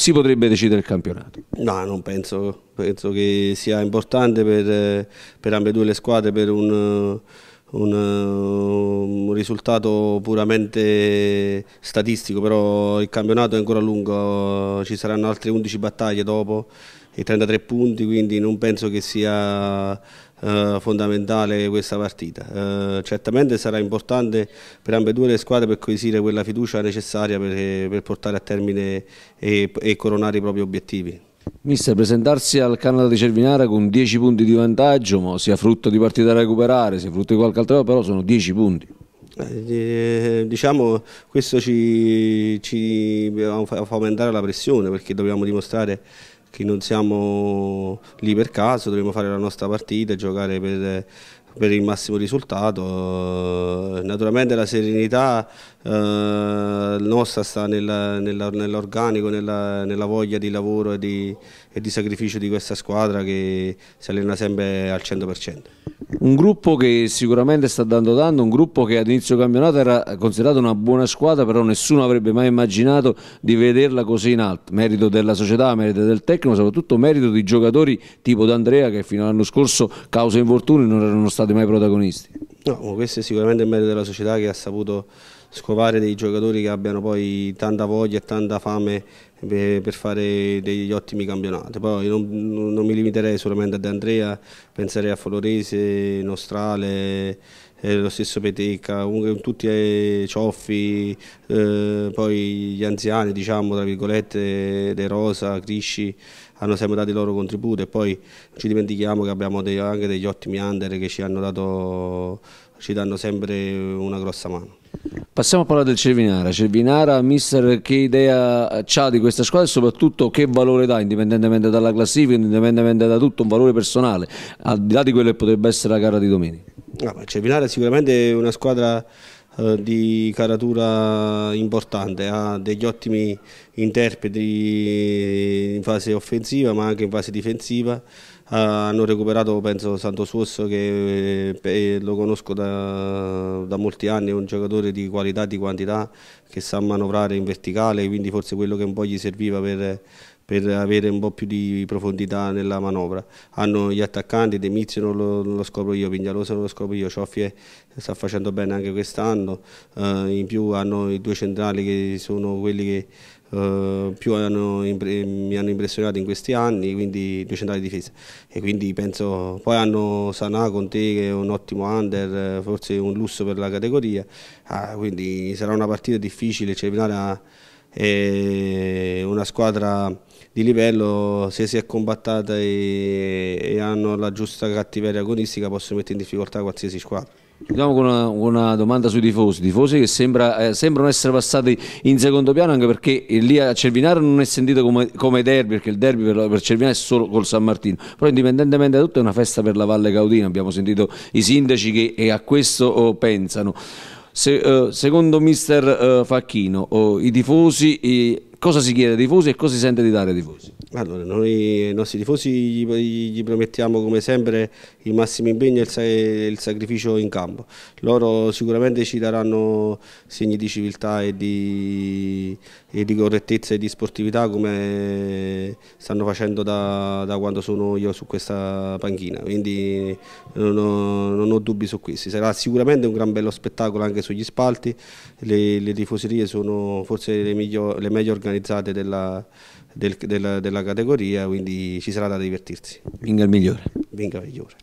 si potrebbe decidere il campionato? No, non penso, penso che sia importante per, per ambedue le squadre, per un, un, un, risultato puramente statistico, però il campionato è ancora lungo, ci saranno altre 11 battaglie dopo i 33 punti, quindi non penso che sia eh, fondamentale questa partita. Eh, certamente sarà importante per ambedue le squadre per coesire quella fiducia necessaria per, per portare a termine e, e coronare i propri obiettivi. Mister, presentarsi al Canada di Cervinara con 10 punti di vantaggio, ma sia frutto di partita da recuperare, sia frutto di qualche altro, però sono 10 punti. Eh, eh, diciamo questo ci, ci fa aumentare la pressione perché dobbiamo dimostrare che non siamo lì per caso, dobbiamo fare la nostra partita e giocare per, per il massimo risultato. Naturalmente la serenità eh, nostra sta nella, nella, nell'organico, nella, nella, voglia di lavoro e di, e di, sacrificio di questa squadra che si allena sempre al 100%. Un gruppo che sicuramente sta dando tanto, un gruppo che all'inizio campionato era considerato una buona squadra, però nessuno avrebbe mai immaginato di vederla così in alto. Merito della società, merito del tecnico, soprattutto merito di giocatori tipo D'Andrea che fino all'anno scorso, causa infortuni, non erano stati mai protagonisti. No, oh, questo è sicuramente il merito della società che ha saputo scovare dei giocatori che abbiano poi tanta voglia e tanta fame per fare degli ottimi campionati. Poi non, non mi limiterei solamente ad Andrea, penserei a Florese, Nostrale, eh, lo stesso Peteca, tutti i eh, Cioffi, eh, poi gli anziani, diciamo, tra virgolette, De Rosa, Crisci, hanno sempre dato il loro contributo e poi non ci dimentichiamo che abbiamo dei, anche degli ottimi under che ci hanno dato, ci danno sempre una grossa mano. Passiamo a parlare del Cervinara. Cervinara, mister, che idea ha di questa squadra e soprattutto che valore dà, indipendentemente dalla classifica, indipendentemente da tutto, un valore personale, al di là di quello che potrebbe essere la gara di domenica? Ah, Cervinara è sicuramente una squadra eh, di caratura importante, ha degli ottimi interpreti in fase offensiva ma anche in fase difensiva, ah, hanno recuperato penso Santo Suosso che eh, lo conosco da, da, molti anni, è un giocatore di qualità, di quantità che sa manovrare in verticale, quindi forse quello che un po' gli serviva per, per avere un po' più di profondità nella manovra. Hanno gli attaccanti, Demizio Mizio non lo, non lo scopro io, Pignalosa non lo scopro io, Cioffi sta facendo bene anche quest'anno, eh, in più hanno i due centrali che sono quelli che Uh, più hanno mi hanno impressionato in questi anni, quindi due centrali di difesa. E quindi penso, poi hanno Sanà con te che è un ottimo under, forse un lusso per la categoria, ah, quindi sarà una partita difficile, Cervinara è eh, una squadra di livello se si è combattata e, e hanno la giusta cattiveria agonistica possono mettere in difficoltà qualsiasi squadra. Chiudiamo con una, una, domanda sui tifosi, tifosi che sembra, eh, sembrano essere passati in secondo piano anche perché lì a Cervinara non è sentito come, come derby, perché il derby per, per Cervinara è solo col San Martino, però indipendentemente da tutto è una festa per la Valle Caudina, abbiamo sentito i sindaci che a questo oh, pensano. Se, eh, secondo mister eh, Facchino, oh, i tifosi... I, cosa si chiede ai tifosi e cosa si sente di dare ai tifosi? Allora, noi ai nostri tifosi gli, gli, promettiamo come sempre il massimo impegno e il, sacrificio in campo. Loro sicuramente ci daranno segni di civiltà e di, e di correttezza e di sportività come stanno facendo da, da quando sono io su questa panchina, quindi non ho, non ho, dubbi su questo. Sarà sicuramente un gran bello spettacolo anche sugli spalti, le, le tifoserie sono forse le, miglior, le meglio organizzate personalizzate della, del, della, della categoria, quindi ci sarà da divertirsi. Venga il migliore. Venga il migliore.